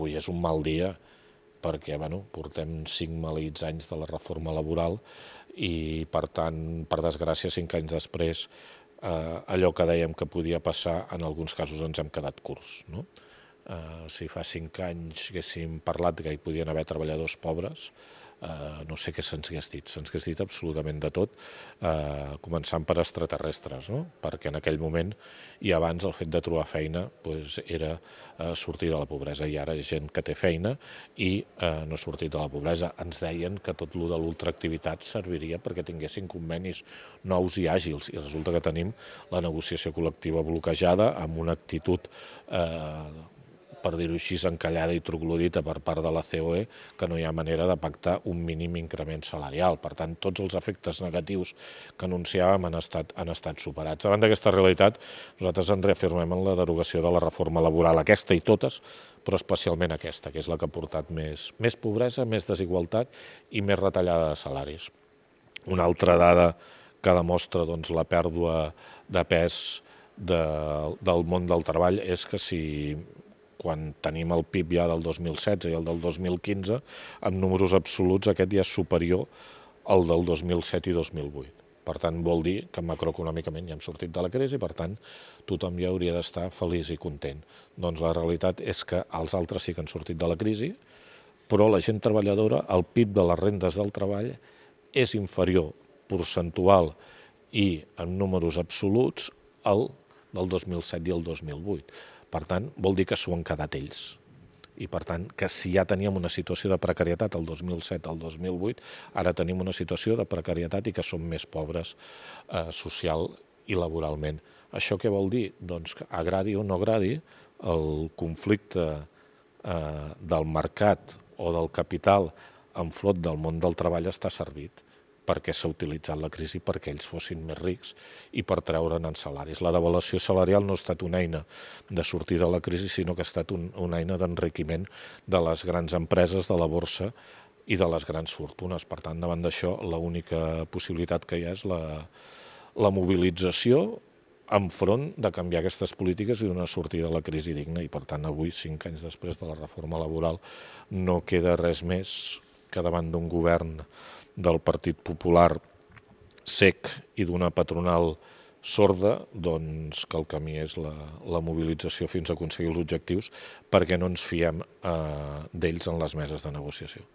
Avui és un mal dia perquè bueno, portem cinc malits anys de la reforma laboral i, per tant, per desgràcia, cinc anys després, eh, allò que dèiem que podia passar, en alguns casos ens hem quedat curts. No? Eh, si fa cinc anys haguéssim parlat que hi podien haver treballadors pobres, eh, no sé què se'ns hagués dit, se'ns hagués dit absolutament de tot, eh, començant per extraterrestres, no? perquè en aquell moment i abans el fet de trobar feina doncs, era eh, sortir de la pobresa i ara és gent que té feina i eh, no sortit de la pobresa. Ens deien que tot lo de l'ultraactivitat serviria perquè tinguessin convenis nous i àgils i resulta que tenim la negociació col·lectiva bloquejada amb una actitud eh, per dir-ho així, encallada i troglodita per part de la COE, que no hi ha manera de pactar un mínim increment salarial. Per tant, tots els efectes negatius que anunciàvem han estat, han estat superats. Davant d'aquesta realitat, nosaltres ens reafirmem en la derogació de la reforma laboral, aquesta i totes, però especialment aquesta, que és la que ha portat més, més pobresa, més desigualtat i més retallada de salaris. Una altra dada que demostra doncs, la pèrdua de pes de, del món del treball és que si quan tenim el PIB ja del 2016 i el del 2015, amb números absoluts aquest ja és superior al del 2007 i 2008. Per tant, vol dir que macroeconòmicament ja hem sortit de la crisi per tant, tothom ja hauria d'estar feliç i content. Doncs la realitat és que els altres sí que han sortit de la crisi, però la gent treballadora, el PIB de les rendes del treball és inferior percentual i en números absoluts al del 2007 i el 2008. Per tant, vol dir que s'ho han quedat ells. I per tant, que si ja teníem una situació de precarietat el 2007 al 2008, ara tenim una situació de precarietat i que som més pobres eh, social i laboralment. Això què vol dir? Doncs que agradi o no agradi, el conflicte eh, del mercat o del capital en flot del món del treball està servit perquè s'ha utilitzat la crisi perquè ells fossin més rics i per treure'n en salaris. La devaluació salarial no ha estat una eina de sortir de la crisi, sinó que ha estat un, una eina d'enriquiment de les grans empreses de la borsa i de les grans fortunes. Per tant, davant d'això, l'única possibilitat que hi ha és la, la mobilització enfront de canviar aquestes polítiques i d'una sortida de la crisi digna. I, per tant, avui, cinc anys després de la reforma laboral, no queda res més que davant d'un govern del Partit Popular sec i d'una patronal sorda, doncs que el camí és la, la mobilització fins a aconseguir els objectius perquè no ens fiem eh, d'ells en les meses de negociació.